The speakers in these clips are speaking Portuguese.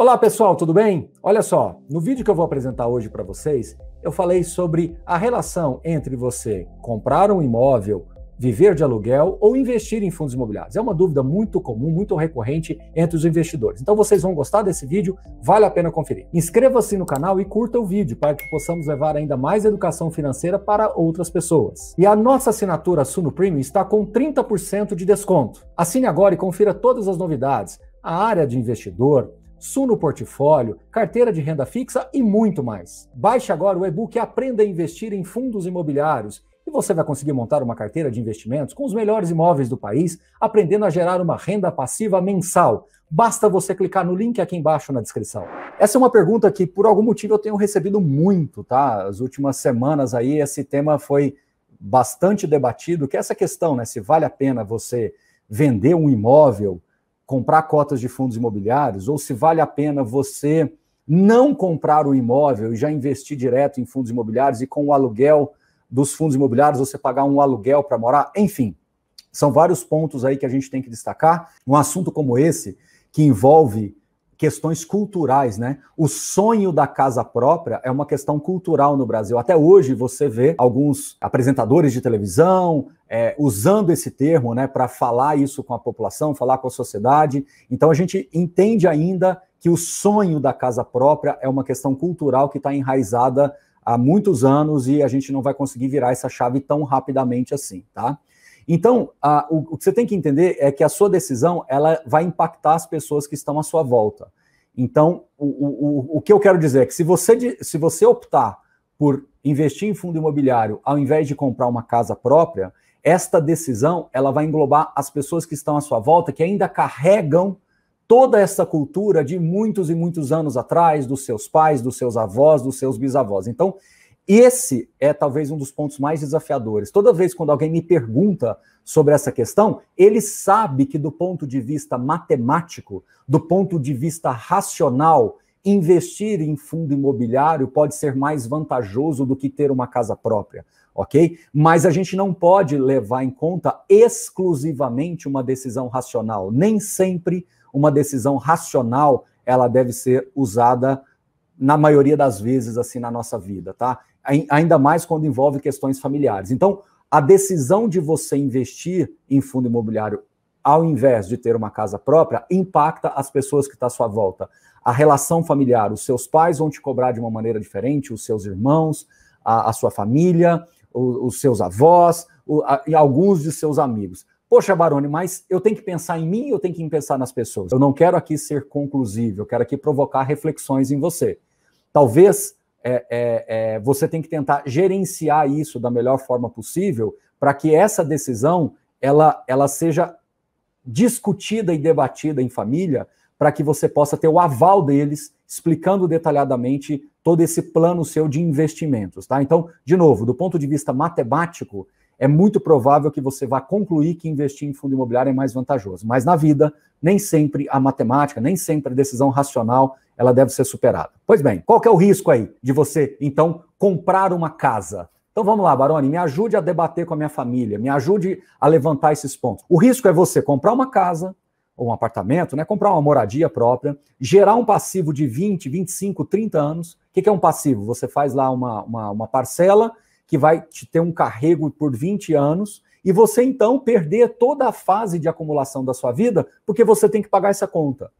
Olá pessoal, tudo bem? Olha só, no vídeo que eu vou apresentar hoje para vocês, eu falei sobre a relação entre você comprar um imóvel, viver de aluguel ou investir em fundos imobiliários. É uma dúvida muito comum, muito recorrente entre os investidores. Então vocês vão gostar desse vídeo, vale a pena conferir. Inscreva-se no canal e curta o vídeo para que possamos levar ainda mais educação financeira para outras pessoas. E a nossa assinatura Suno Premium está com 30% de desconto. Assine agora e confira todas as novidades. A área de investidor, Sul no portfólio, carteira de renda fixa e muito mais. Baixe agora o e-book Aprenda a Investir em Fundos Imobiliários e você vai conseguir montar uma carteira de investimentos com os melhores imóveis do país, aprendendo a gerar uma renda passiva mensal. Basta você clicar no link aqui embaixo na descrição. Essa é uma pergunta que, por algum motivo, eu tenho recebido muito, tá? As últimas semanas aí, esse tema foi bastante debatido, que é essa questão, né? Se vale a pena você vender um imóvel comprar cotas de fundos imobiliários ou se vale a pena você não comprar o imóvel e já investir direto em fundos imobiliários e com o aluguel dos fundos imobiliários você pagar um aluguel para morar, enfim. São vários pontos aí que a gente tem que destacar. Um assunto como esse, que envolve questões culturais, né? O sonho da casa própria é uma questão cultural no Brasil. Até hoje você vê alguns apresentadores de televisão é, usando esse termo, né, para falar isso com a população, falar com a sociedade. Então a gente entende ainda que o sonho da casa própria é uma questão cultural que está enraizada há muitos anos e a gente não vai conseguir virar essa chave tão rapidamente assim, tá? Então, a, o, o que você tem que entender é que a sua decisão ela vai impactar as pessoas que estão à sua volta. Então, o, o, o que eu quero dizer é que se você, se você optar por investir em fundo imobiliário ao invés de comprar uma casa própria, esta decisão ela vai englobar as pessoas que estão à sua volta, que ainda carregam toda essa cultura de muitos e muitos anos atrás, dos seus pais, dos seus avós, dos seus bisavós. Então, esse é talvez um dos pontos mais desafiadores. Toda vez quando alguém me pergunta sobre essa questão, ele sabe que, do ponto de vista matemático, do ponto de vista racional, investir em fundo imobiliário pode ser mais vantajoso do que ter uma casa própria, ok? Mas a gente não pode levar em conta exclusivamente uma decisão racional. Nem sempre uma decisão racional ela deve ser usada na maioria das vezes assim na nossa vida, tá? ainda mais quando envolve questões familiares. Então, a decisão de você investir em fundo imobiliário ao invés de ter uma casa própria impacta as pessoas que estão tá à sua volta. A relação familiar, os seus pais vão te cobrar de uma maneira diferente, os seus irmãos, a, a sua família, o, os seus avós o, a, e alguns de seus amigos. Poxa, Barone, mas eu tenho que pensar em mim eu tenho que pensar nas pessoas? Eu não quero aqui ser conclusivo, eu quero aqui provocar reflexões em você. Talvez é, é, é, você tem que tentar gerenciar isso da melhor forma possível para que essa decisão ela, ela seja discutida e debatida em família para que você possa ter o aval deles explicando detalhadamente todo esse plano seu de investimentos, tá? Então, de novo, do ponto de vista matemático, é muito provável que você vá concluir que investir em fundo imobiliário é mais vantajoso. Mas na vida, nem sempre a matemática, nem sempre a decisão racional, ela deve ser superada. Pois bem, qual é o risco aí de você, então, comprar uma casa? Então vamos lá, Baroni, me ajude a debater com a minha família, me ajude a levantar esses pontos. O risco é você comprar uma casa, ou um apartamento, né? comprar uma moradia própria, gerar um passivo de 20, 25, 30 anos. O que é um passivo? Você faz lá uma, uma, uma parcela que vai te ter um carrego por 20 anos e você então perder toda a fase de acumulação da sua vida, porque você tem que pagar essa conta.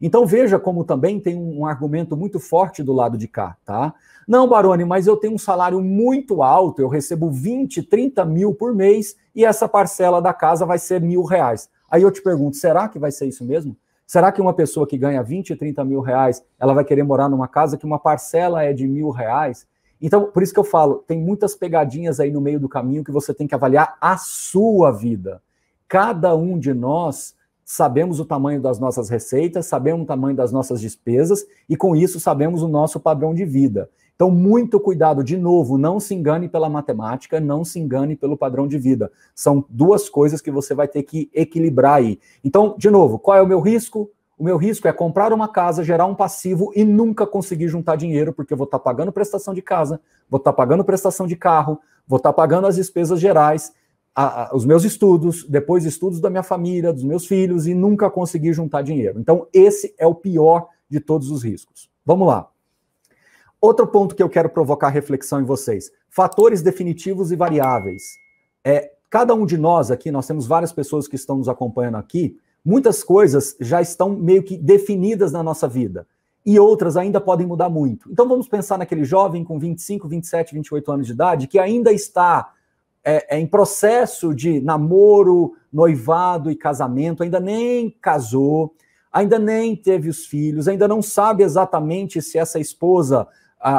Então veja como também tem um argumento muito forte do lado de cá, tá? Não, Barone, mas eu tenho um salário muito alto, eu recebo 20, 30 mil por mês e essa parcela da casa vai ser mil reais. Aí eu te pergunto, será que vai ser isso mesmo? Será que uma pessoa que ganha 20, 30 mil reais, ela vai querer morar numa casa que uma parcela é de mil reais? Então, por isso que eu falo, tem muitas pegadinhas aí no meio do caminho que você tem que avaliar a sua vida. Cada um de nós sabemos o tamanho das nossas receitas, sabemos o tamanho das nossas despesas e com isso sabemos o nosso padrão de vida. Então, muito cuidado, de novo, não se engane pela matemática, não se engane pelo padrão de vida. São duas coisas que você vai ter que equilibrar aí. Então, de novo, qual é o meu risco? O meu risco é comprar uma casa, gerar um passivo e nunca conseguir juntar dinheiro, porque eu vou estar tá pagando prestação de casa, vou estar tá pagando prestação de carro, vou estar tá pagando as despesas gerais, a, a, os meus estudos, depois estudos da minha família, dos meus filhos, e nunca conseguir juntar dinheiro. Então, esse é o pior de todos os riscos. Vamos lá. Outro ponto que eu quero provocar reflexão em vocês: fatores definitivos e variáveis. É, cada um de nós aqui, nós temos várias pessoas que estão nos acompanhando aqui Muitas coisas já estão meio que definidas na nossa vida e outras ainda podem mudar muito. Então vamos pensar naquele jovem com 25, 27, 28 anos de idade que ainda está é, é, em processo de namoro, noivado e casamento, ainda nem casou, ainda nem teve os filhos, ainda não sabe exatamente se essa esposa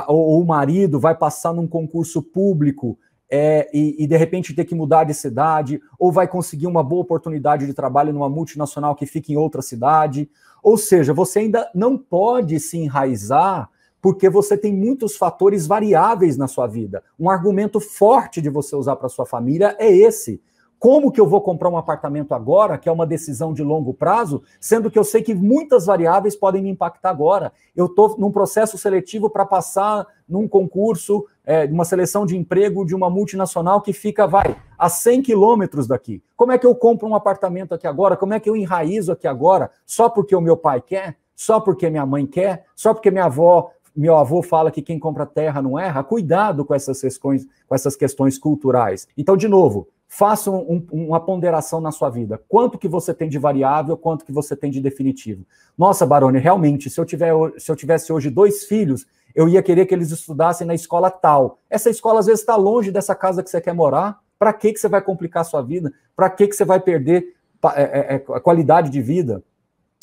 ou o marido vai passar num concurso público é, e, e, de repente ter que mudar de cidade, ou vai conseguir uma boa oportunidade de trabalho numa multinacional que fica em outra cidade. Ou seja, você ainda não pode se enraizar porque você tem muitos fatores variáveis na sua vida. Um argumento forte de você usar para sua família é esse como que eu vou comprar um apartamento agora, que é uma decisão de longo prazo, sendo que eu sei que muitas variáveis podem me impactar agora. Eu estou num processo seletivo para passar num concurso, é, uma seleção de emprego de uma multinacional que fica, vai, a 100 quilômetros daqui. Como é que eu compro um apartamento aqui agora? Como é que eu enraizo aqui agora? Só porque o meu pai quer? Só porque minha mãe quer? Só porque minha avó meu avô fala que quem compra terra não erra, cuidado com essas questões, com essas questões culturais. Então, de novo, faça um, uma ponderação na sua vida. Quanto que você tem de variável, quanto que você tem de definitivo. Nossa, Barone, realmente, se eu, tiver, se eu tivesse hoje dois filhos, eu ia querer que eles estudassem na escola tal. Essa escola, às vezes, está longe dessa casa que você quer morar. Para que, que você vai complicar a sua vida? Para que, que você vai perder a é, é, é, qualidade de vida?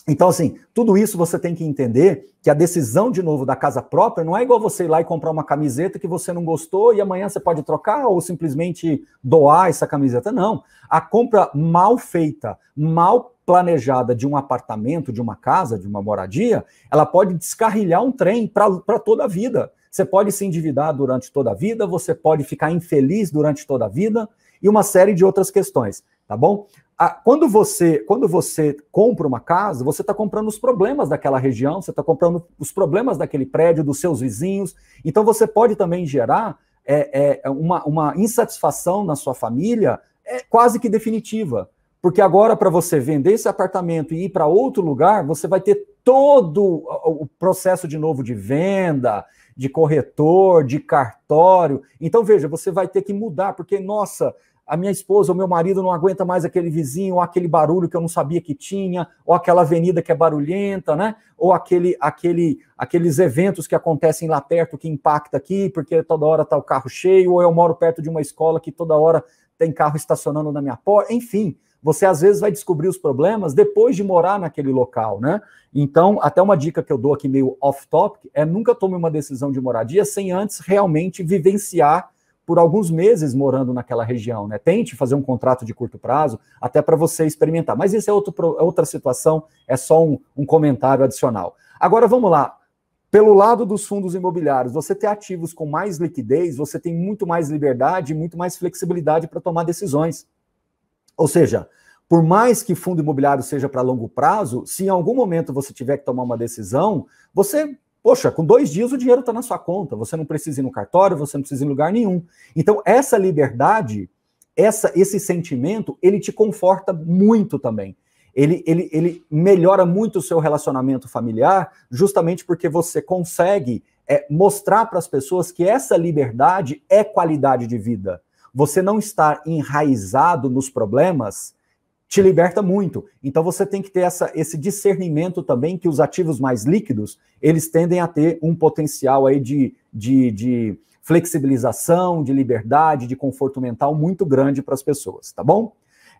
Então, assim, tudo isso você tem que entender que a decisão, de novo, da casa própria não é igual você ir lá e comprar uma camiseta que você não gostou e amanhã você pode trocar ou simplesmente doar essa camiseta. Não. A compra mal feita, mal planejada de um apartamento, de uma casa, de uma moradia, ela pode descarrilhar um trem para toda a vida. Você pode se endividar durante toda a vida, você pode ficar infeliz durante toda a vida, e uma série de outras questões, tá bom? Ah, quando você quando você compra uma casa, você está comprando os problemas daquela região, você está comprando os problemas daquele prédio, dos seus vizinhos. Então você pode também gerar é, é, uma, uma insatisfação na sua família é, quase que definitiva. Porque agora, para você vender esse apartamento e ir para outro lugar, você vai ter todo o processo de novo de venda, de corretor, de cartório. Então, veja, você vai ter que mudar, porque, nossa, a minha esposa ou meu marido não aguenta mais aquele vizinho, ou aquele barulho que eu não sabia que tinha, ou aquela avenida que é barulhenta, né? Ou aquele, aquele, aqueles eventos que acontecem lá perto que impacta aqui, porque toda hora tá o carro cheio, ou eu moro perto de uma escola que toda hora tem carro estacionando na minha porta, enfim, você às vezes vai descobrir os problemas depois de morar naquele local, né? Então, até uma dica que eu dou aqui meio off-topic é nunca tome uma decisão de moradia sem antes realmente vivenciar por alguns meses morando naquela região, né? Tente fazer um contrato de curto prazo até para você experimentar. Mas isso é outro, é outra situação, é só um, um comentário adicional. Agora vamos lá. Pelo lado dos fundos imobiliários, você ter ativos com mais liquidez, você tem muito mais liberdade, muito mais flexibilidade para tomar decisões. Ou seja, por mais que fundo imobiliário seja para longo prazo, se em algum momento você tiver que tomar uma decisão, você, poxa, com dois dias o dinheiro está na sua conta, você não precisa ir no cartório, você não precisa ir em lugar nenhum. Então, essa liberdade, essa, esse sentimento, ele te conforta muito também. Ele, ele, ele melhora muito o seu relacionamento familiar, justamente porque você consegue é, mostrar para as pessoas que essa liberdade é qualidade de vida você não estar enraizado nos problemas te liberta muito. Então você tem que ter essa, esse discernimento também que os ativos mais líquidos, eles tendem a ter um potencial aí de, de, de flexibilização, de liberdade, de conforto mental muito grande para as pessoas, tá bom?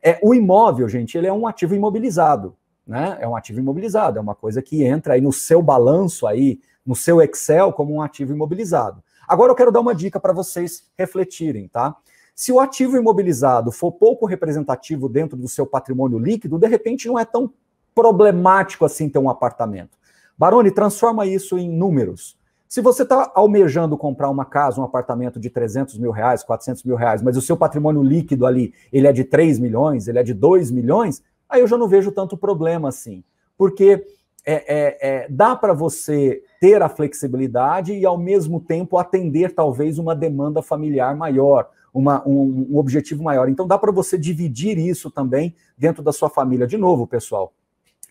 É, o imóvel, gente, ele é um ativo imobilizado, né? É um ativo imobilizado, é uma coisa que entra aí no seu balanço aí, no seu Excel como um ativo imobilizado. Agora eu quero dar uma dica para vocês refletirem, tá? Se o ativo imobilizado for pouco representativo dentro do seu patrimônio líquido, de repente não é tão problemático assim ter um apartamento. Baroni, transforma isso em números. Se você está almejando comprar uma casa, um apartamento de 300 mil reais, 400 mil reais, mas o seu patrimônio líquido ali, ele é de 3 milhões, ele é de 2 milhões, aí eu já não vejo tanto problema assim. Porque é, é, é, dá para você ter a flexibilidade e, ao mesmo tempo, atender talvez uma demanda familiar maior, uma, um, um objetivo maior. Então, dá para você dividir isso também dentro da sua família. De novo, pessoal,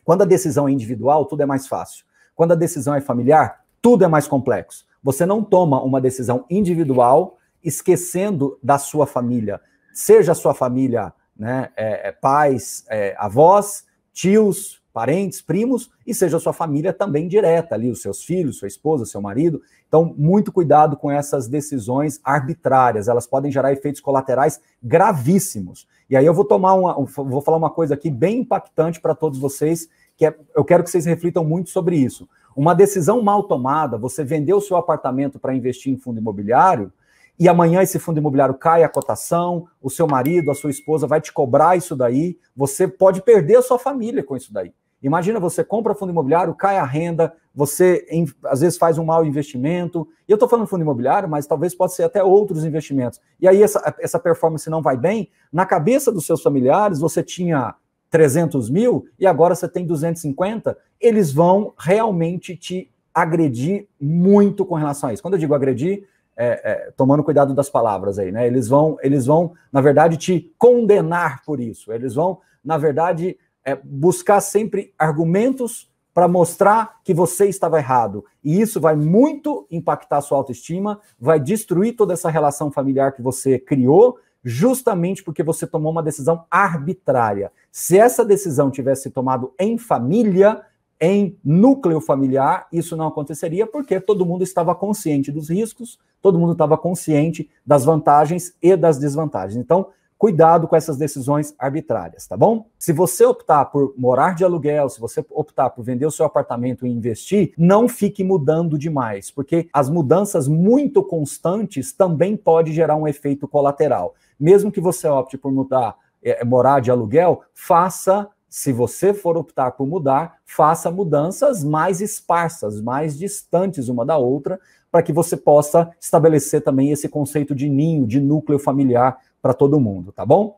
quando a decisão é individual, tudo é mais fácil. Quando a decisão é familiar, tudo é mais complexo. Você não toma uma decisão individual esquecendo da sua família, seja a sua família, né, é, é pais, é, avós, tios, parentes, primos e seja sua família também direta ali, os seus filhos, sua esposa, seu marido. Então, muito cuidado com essas decisões arbitrárias, elas podem gerar efeitos colaterais gravíssimos. E aí eu vou tomar uma, vou falar uma coisa aqui bem impactante para todos vocês, que é, eu quero que vocês reflitam muito sobre isso. Uma decisão mal tomada, você vendeu o seu apartamento para investir em fundo imobiliário, e amanhã esse fundo imobiliário cai a cotação, o seu marido, a sua esposa vai te cobrar isso daí, você pode perder a sua família com isso daí. Imagina você compra fundo imobiliário, cai a renda, você às vezes faz um mau investimento. E eu estou falando fundo imobiliário, mas talvez possa ser até outros investimentos. E aí essa, essa performance não vai bem. Na cabeça dos seus familiares, você tinha 300 mil e agora você tem 250. Eles vão realmente te agredir muito com relação a isso. Quando eu digo agredir, é, é, tomando cuidado das palavras aí, né? Eles vão, eles vão, na verdade, te condenar por isso. Eles vão, na verdade, é, buscar sempre argumentos para mostrar que você estava errado. E isso vai muito impactar a sua autoestima, vai destruir toda essa relação familiar que você criou, justamente porque você tomou uma decisão arbitrária. Se essa decisão tivesse tomado em família, em núcleo familiar, isso não aconteceria porque todo mundo estava consciente dos riscos, todo mundo estava consciente das vantagens e das desvantagens. Então, cuidado com essas decisões arbitrárias, tá bom? Se você optar por morar de aluguel, se você optar por vender o seu apartamento e investir, não fique mudando demais, porque as mudanças muito constantes também pode gerar um efeito colateral. Mesmo que você opte por mudar, é, é morar de aluguel, faça se você for optar por mudar, faça mudanças mais esparsas, mais distantes uma da outra, para que você possa estabelecer também esse conceito de ninho, de núcleo familiar para todo mundo, tá bom?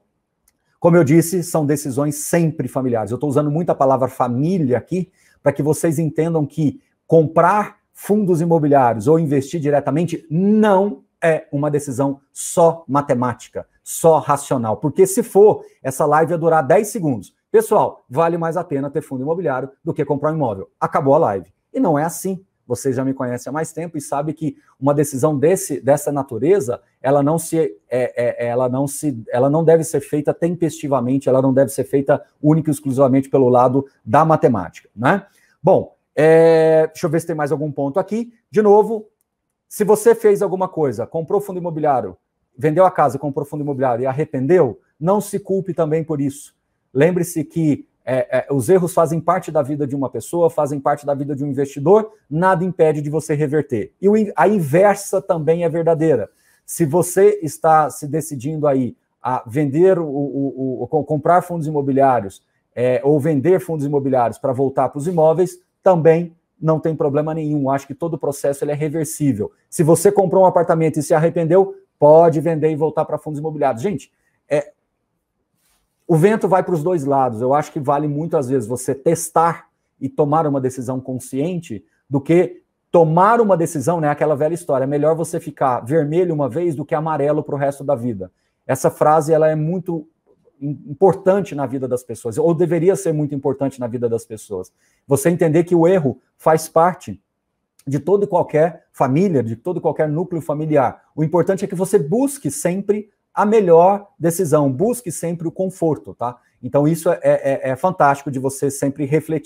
Como eu disse, são decisões sempre familiares. Eu estou usando muito a palavra família aqui para que vocês entendam que comprar fundos imobiliários ou investir diretamente não é uma decisão só matemática, só racional. Porque se for, essa live ia durar 10 segundos. Pessoal, vale mais a pena ter fundo imobiliário do que comprar um imóvel. Acabou a live. E não é assim você já me conhece há mais tempo e sabe que uma decisão desse, dessa natureza, ela não se, é, é, ela não se, ela não deve ser feita tempestivamente, ela não deve ser feita única e exclusivamente pelo lado da matemática, né? Bom, é, deixa eu ver se tem mais algum ponto aqui. De novo, se você fez alguma coisa, comprou fundo imobiliário, vendeu a casa, comprou fundo imobiliário e arrependeu, não se culpe também por isso. Lembre-se que é, é, os erros fazem parte da vida de uma pessoa, fazem parte da vida de um investidor, nada impede de você reverter. E o, a inversa também é verdadeira. Se você está se decidindo aí a vender, o, o, o comprar fundos imobiliários é, ou vender fundos imobiliários para voltar para os imóveis, também não tem problema nenhum. Acho que todo o processo ele é reversível. Se você comprou um apartamento e se arrependeu, pode vender e voltar para fundos imobiliários. Gente, é, o vento vai para os dois lados. Eu acho que vale muito, às vezes, você testar e tomar uma decisão consciente do que tomar uma decisão, né? Aquela velha história. É melhor você ficar vermelho uma vez do que amarelo para o resto da vida. Essa frase ela é muito importante na vida das pessoas, ou deveria ser muito importante na vida das pessoas. Você entender que o erro faz parte de toda e qualquer família, de todo e qualquer núcleo familiar. O importante é que você busque sempre a melhor decisão. Busque sempre o conforto, tá? Então, isso é, é, é fantástico de você sempre refletir.